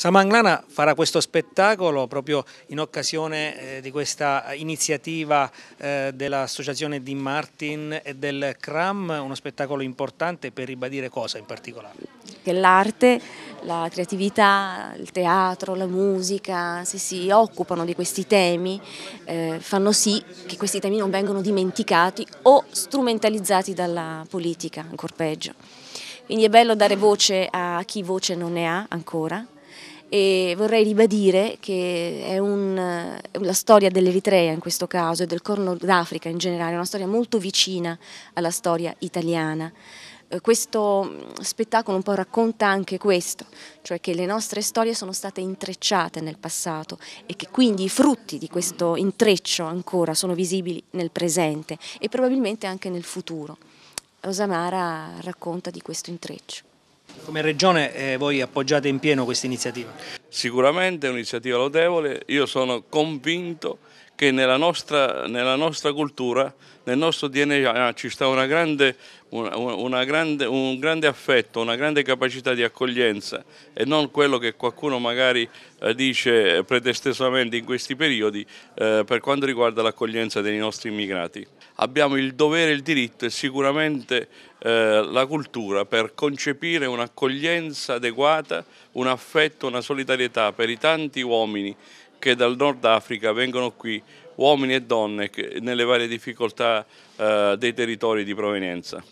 Samanglana farà questo spettacolo proprio in occasione eh, di questa iniziativa eh, dell'associazione di Martin e del CRAM, uno spettacolo importante per ribadire cosa in particolare? Che l'arte, la creatività, il teatro, la musica, se si occupano di questi temi, eh, fanno sì che questi temi non vengano dimenticati o strumentalizzati dalla politica, ancora peggio. Quindi è bello dare voce a chi voce non ne ha ancora e vorrei ribadire che è un, eh, la storia dell'Eritrea in questo caso e del Corno d'Africa in generale, è una storia molto vicina alla storia italiana. Eh, questo mm, spettacolo un po' racconta anche questo, cioè che le nostre storie sono state intrecciate nel passato e che quindi i frutti di questo intreccio ancora sono visibili nel presente e probabilmente anche nel futuro. Rosamara racconta di questo intreccio. Come Regione eh, voi appoggiate in pieno questa iniziativa? Sicuramente è un'iniziativa lodevole, io sono convinto che nella nostra, nella nostra, cultura, nel nostro DNA ah, ci sta una grande, una, una grande, un grande affetto, una grande capacità di accoglienza e non quello che qualcuno magari eh, dice pretestesamente in questi periodi eh, per quanto riguarda l'accoglienza dei nostri immigrati. Abbiamo il dovere, il diritto e sicuramente eh, la cultura per concepire un'accoglienza adeguata, un affetto, una solidarietà per i tanti uomini che dal Nord Africa vengono qui uomini e donne nelle varie difficoltà eh, dei territori di provenienza.